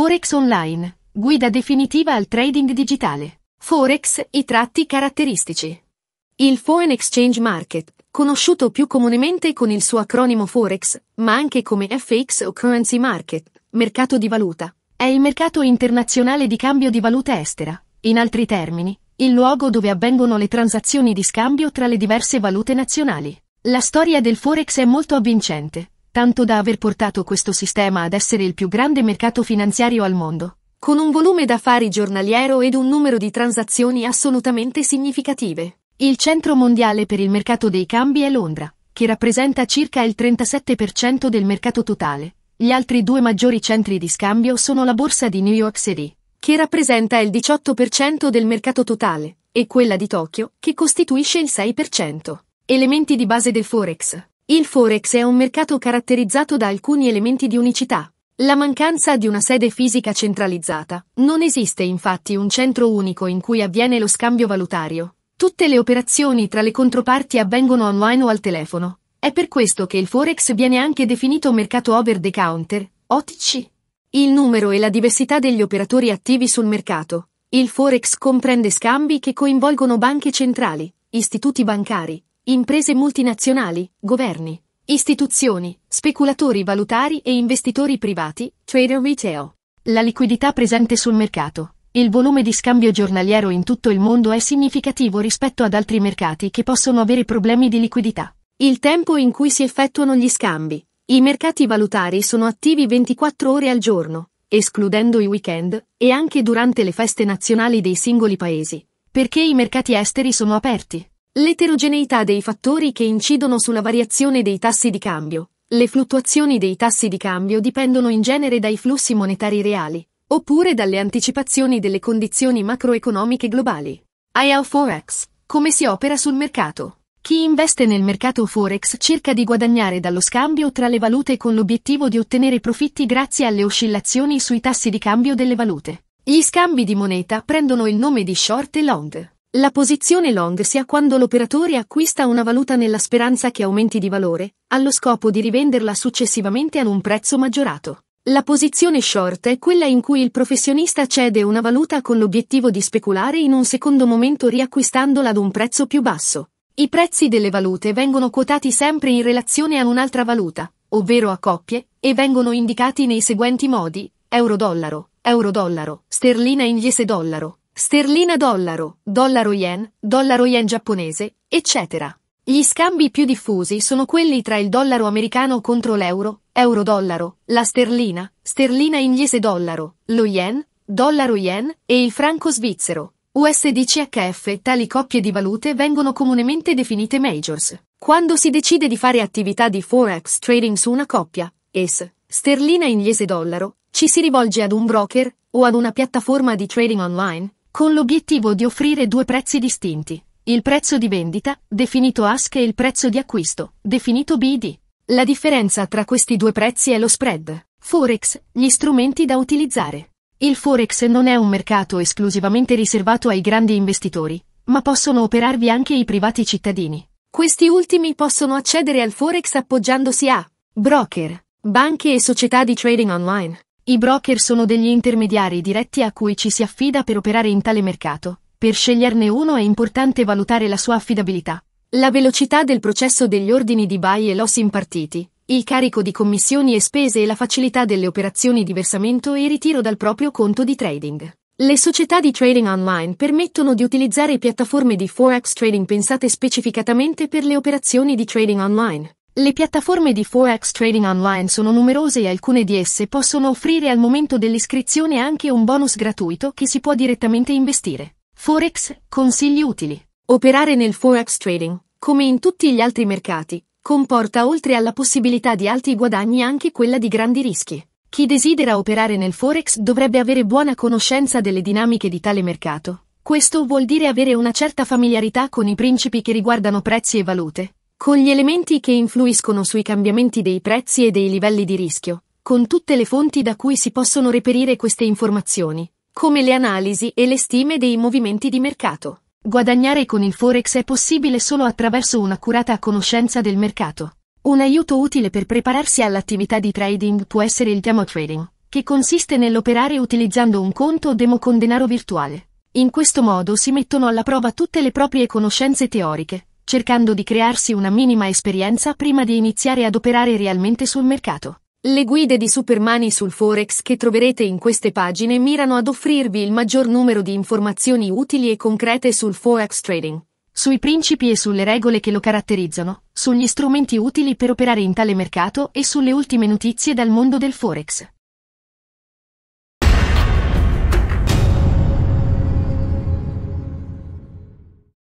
Forex Online, guida definitiva al trading digitale. Forex, i tratti caratteristici. Il Foreign Exchange Market, conosciuto più comunemente con il suo acronimo Forex, ma anche come FX o Currency Market, mercato di valuta, è il mercato internazionale di cambio di valuta estera, in altri termini, il luogo dove avvengono le transazioni di scambio tra le diverse valute nazionali. La storia del Forex è molto avvincente, tanto da aver portato questo sistema ad essere il più grande mercato finanziario al mondo, con un volume d'affari giornaliero ed un numero di transazioni assolutamente significative. Il centro mondiale per il mercato dei cambi è Londra, che rappresenta circa il 37% del mercato totale. Gli altri due maggiori centri di scambio sono la borsa di New York City, che rappresenta il 18% del mercato totale, e quella di Tokyo, che costituisce il 6%. Elementi di base del Forex. Il Forex è un mercato caratterizzato da alcuni elementi di unicità. La mancanza di una sede fisica centralizzata. Non esiste infatti un centro unico in cui avviene lo scambio valutario. Tutte le operazioni tra le controparti avvengono online o al telefono. È per questo che il Forex viene anche definito mercato over the counter, OTC. Il numero e la diversità degli operatori attivi sul mercato. Il Forex comprende scambi che coinvolgono banche centrali, istituti bancari, imprese multinazionali, governi, istituzioni, speculatori valutari e investitori privati, trader retail. La liquidità presente sul mercato. Il volume di scambio giornaliero in tutto il mondo è significativo rispetto ad altri mercati che possono avere problemi di liquidità. Il tempo in cui si effettuano gli scambi. I mercati valutari sono attivi 24 ore al giorno, escludendo i weekend, e anche durante le feste nazionali dei singoli paesi, perché i mercati esteri sono aperti. L'eterogeneità dei fattori che incidono sulla variazione dei tassi di cambio. Le fluttuazioni dei tassi di cambio dipendono in genere dai flussi monetari reali, oppure dalle anticipazioni delle condizioni macroeconomiche globali. IAO Forex. Come si opera sul mercato? Chi investe nel mercato Forex cerca di guadagnare dallo scambio tra le valute con l'obiettivo di ottenere profitti grazie alle oscillazioni sui tassi di cambio delle valute. Gli scambi di moneta prendono il nome di short e long. La posizione long si ha quando l'operatore acquista una valuta nella speranza che aumenti di valore, allo scopo di rivenderla successivamente ad un prezzo maggiorato. La posizione short è quella in cui il professionista cede una valuta con l'obiettivo di speculare in un secondo momento riacquistandola ad un prezzo più basso. I prezzi delle valute vengono quotati sempre in relazione a un'altra valuta, ovvero a coppie, e vengono indicati nei seguenti modi: euro-dollaro, euro-dollaro, sterlina-inglese-dollaro, sterlina dollaro, dollaro yen, dollaro yen giapponese, eccetera. Gli scambi più diffusi sono quelli tra il dollaro americano contro l'euro, euro-dollaro, la sterlina, sterlina inglese-dollaro, lo yen, dollaro-yen e il franco svizzero. USDCHF tali coppie di valute vengono comunemente definite majors. Quando si decide di fare attività di forex trading su una coppia, ES, sterlina inglese-dollaro, ci si rivolge ad un broker o ad una piattaforma di trading online con l'obiettivo di offrire due prezzi distinti, il prezzo di vendita, definito ASC e il prezzo di acquisto, definito BID. La differenza tra questi due prezzi è lo spread. Forex, gli strumenti da utilizzare. Il Forex non è un mercato esclusivamente riservato ai grandi investitori, ma possono operarvi anche i privati cittadini. Questi ultimi possono accedere al Forex appoggiandosi a broker, banche e società di trading online. I broker sono degli intermediari diretti a cui ci si affida per operare in tale mercato. Per sceglierne uno è importante valutare la sua affidabilità, la velocità del processo degli ordini di buy e loss impartiti, il carico di commissioni e spese e la facilità delle operazioni di versamento e ritiro dal proprio conto di trading. Le società di trading online permettono di utilizzare piattaforme di forex trading pensate specificatamente per le operazioni di trading online. Le piattaforme di Forex Trading Online sono numerose e alcune di esse possono offrire al momento dell'iscrizione anche un bonus gratuito che si può direttamente investire. Forex, consigli utili. Operare nel Forex Trading, come in tutti gli altri mercati, comporta oltre alla possibilità di alti guadagni anche quella di grandi rischi. Chi desidera operare nel Forex dovrebbe avere buona conoscenza delle dinamiche di tale mercato. Questo vuol dire avere una certa familiarità con i principi che riguardano prezzi e valute, con gli elementi che influiscono sui cambiamenti dei prezzi e dei livelli di rischio, con tutte le fonti da cui si possono reperire queste informazioni, come le analisi e le stime dei movimenti di mercato. Guadagnare con il Forex è possibile solo attraverso un'accurata conoscenza del mercato. Un aiuto utile per prepararsi all'attività di trading può essere il demo trading, che consiste nell'operare utilizzando un conto demo con denaro virtuale. In questo modo si mettono alla prova tutte le proprie conoscenze teoriche, cercando di crearsi una minima esperienza prima di iniziare ad operare realmente sul mercato. Le guide di Supermani sul Forex che troverete in queste pagine mirano ad offrirvi il maggior numero di informazioni utili e concrete sul Forex trading, sui principi e sulle regole che lo caratterizzano, sugli strumenti utili per operare in tale mercato e sulle ultime notizie dal mondo del Forex.